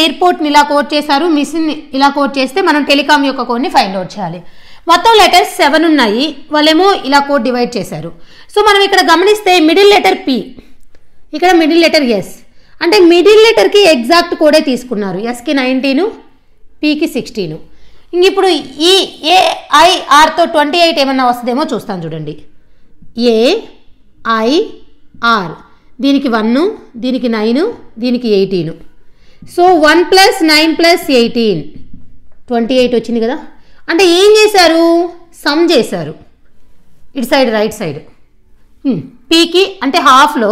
airport ని ఇలా coat చేశారు మిస్ని ఇలా కోట్ చేస్తే మనం టెలికామ్ యొక్క కోడ్ని ఫైండ్ అవుట్ చేయాలి మొత్తం లెటర్స్ సెవెన్ ఉన్నాయి వాళ్ళేమో ఇలా కోడ్ డివైడ్ చేశారు సో మనం ఇక్కడ గమనిస్తే మిడిల్ లెటర్ పి ఇక్కడ మిడిల్ లెటర్ ఎస్ అంటే మిడిల్ లెటర్కి ఎగ్జాక్ట్ కోడే తీసుకున్నారు ఎస్కి నైన్టీన్ పీకి సిక్స్టీను ఇంక ఇప్పుడు ఈ ఏఐఆర్తో ట్వంటీ ఎయిట్ ఏమన్నా వస్తుందేమో చూస్తాను చూడండి ఏఐఆర్ దీనికి వన్ దీనికి నైను దీనికి eighteen so one plus nine plus eighteen twenty eight వచ్చింది కదా అంటే ఏం చేశారు సమ్ చేశారు ఇటు సైడ్ రైట్ సైడ్ పీకి అంటే హాఫ్లో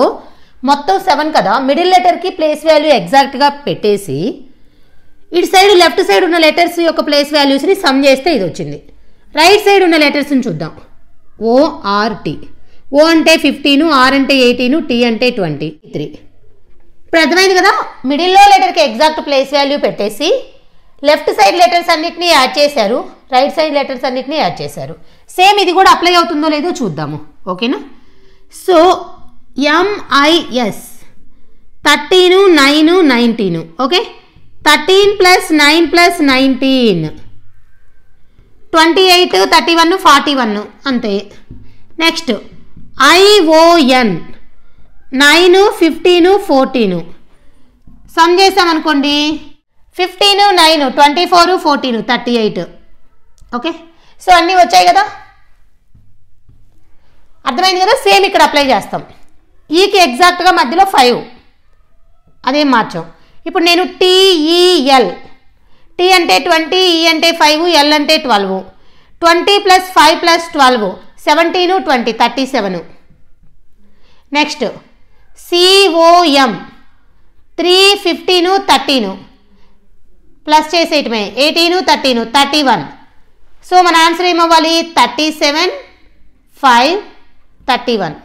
మొత్తం సెవెన్ కదా మిడిల్ లెటర్కి ప్లేస్ వాల్యూ ఎగ్జాక్ట్గా పెట్టేసి ఇటు సైడ్ లెఫ్ట్ సైడ్ ఉన్న లెటర్స్ యొక్క ప్లేస్ వాల్యూస్ని సమ్ చేస్తే ఇది వచ్చింది రైట్ సైడ్ ఉన్న లెటర్స్ని చూద్దాం ఓఆర్టీ ఓ అంటే ఫిఫ్టీను ఆర్ అంటే ఎయిటీను టీ అంటే ట్వంటీ త్రీ ఇప్పుడు అర్థమైంది కదా మిడిల్లో లెటర్కి ఎగ్జాక్ట్ ప్లేస్ వాల్యూ పెట్టేసి లెఫ్ట్ సైడ్ లెటర్స్ అన్నింటినీ యాడ్ చేశారు రైట్ సైడ్ లెటర్స్ అన్నింటినీ యాడ్ చేశారు సేమ్ ఇది కూడా అప్లై అవుతుందో లేదో చూద్దాము ఓకేనా so MIS thirteen nine nineteen okay thirteen plus nine plus nineteen twenty eight thirty one forty one అంతే next ION nine fifteen fourteen sum చేసామనుకోండి fifteen nine twenty four fourteen thirty eight okay so అన్నీ వచ్చాయి కదా అర్థమైంది కదా same ఇక్కడ apply చేస్తాం ఈకి ఎగ్జాక్ట్గా మధ్యలో ఫైవ్ అదేం మార్చాం ఇప్పుడు నేను టీఈఎల్ టీ అంటే ట్వంటీ ఈ అంటే ఫైవ్ ఎల్ అంటే twelve twenty plus five plus twelve seventeen twenty thirty seven next COM three fifteen thirteen plus చేసేయటమే eighteen thirteen thirty one so మన ఆన్సర్ ఏమవ్వాలి thirty seven five thirty one